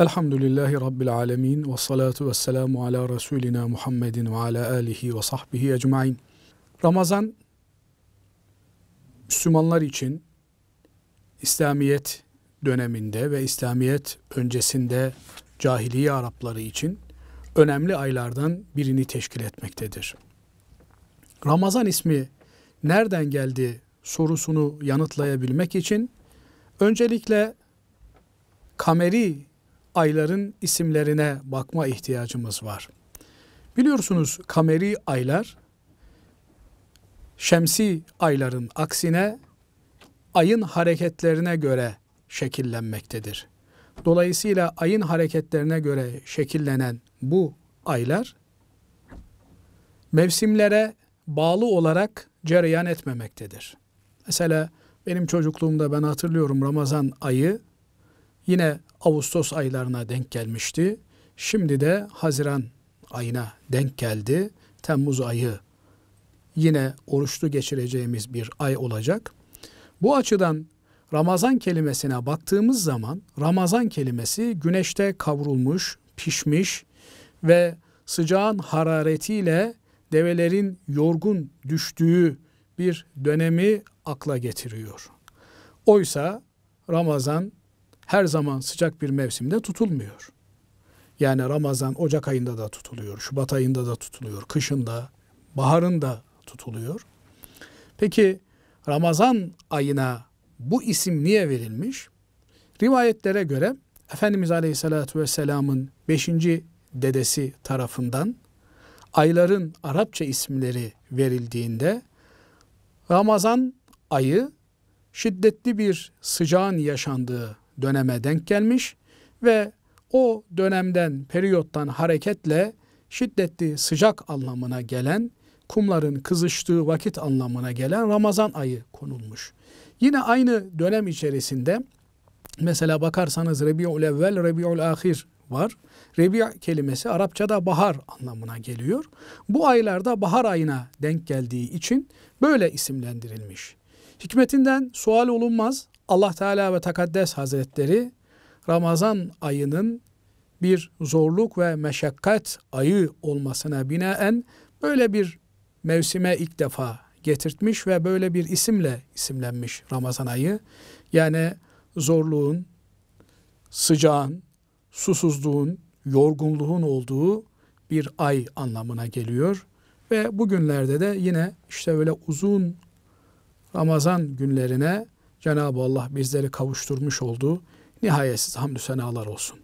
Elhamdülillahi Rabbil Alemin ve salatu ve selamu ala Resulina Muhammedin ve ala alihi ve sahbihi ecmain. Ramazan Müslümanlar için İslamiyet döneminde ve İslamiyet öncesinde cahiliye Arapları için önemli aylardan birini teşkil etmektedir. Ramazan ismi nereden geldi sorusunu yanıtlayabilmek için öncelikle kameri ayların isimlerine bakma ihtiyacımız var. Biliyorsunuz kameri aylar şemsi ayların aksine ayın hareketlerine göre şekillenmektedir. Dolayısıyla ayın hareketlerine göre şekillenen bu aylar mevsimlere bağlı olarak cereyan etmemektedir. Mesela benim çocukluğumda ben hatırlıyorum Ramazan ayı Yine Ağustos aylarına denk gelmişti. Şimdi de Haziran ayına denk geldi. Temmuz ayı yine oruçlu geçireceğimiz bir ay olacak. Bu açıdan Ramazan kelimesine baktığımız zaman Ramazan kelimesi güneşte kavrulmuş, pişmiş ve sıcağın hararetiyle develerin yorgun düştüğü bir dönemi akla getiriyor. Oysa Ramazan her zaman sıcak bir mevsimde tutulmuyor. Yani Ramazan Ocak ayında da tutuluyor, Şubat ayında da tutuluyor, kışında, baharında tutuluyor. Peki Ramazan ayına bu isim niye verilmiş? Rivayetlere göre Efendimiz Aleyhisselatü Vesselam'ın beşinci dedesi tarafından ayların Arapça isimleri verildiğinde Ramazan ayı şiddetli bir sıcağın yaşandığı döneme denk gelmiş ve o dönemden, periyottan hareketle şiddetli sıcak anlamına gelen, kumların kızıştığı vakit anlamına gelen Ramazan ayı konulmuş. Yine aynı dönem içerisinde mesela bakarsanız Rebi'ul evvel, Rebi'ul ahir var. Rebi' kelimesi Arapçada bahar anlamına geliyor. Bu aylarda bahar ayına denk geldiği için böyle isimlendirilmiş. Hikmetinden sual olunmaz Allah Teala ve Takaddes Hazretleri Ramazan ayının bir zorluk ve meşakkat ayı olmasına binaen böyle bir mevsime ilk defa getirtmiş ve böyle bir isimle isimlenmiş Ramazan ayı. Yani zorluğun, sıcağın, susuzluğun, yorgunluğun olduğu bir ay anlamına geliyor. Ve bugünlerde de yine işte böyle uzun Ramazan günlerine Cenab-ı Allah bizleri kavuşturmuş olduğu nihayetsiz hamdü senalar olsun.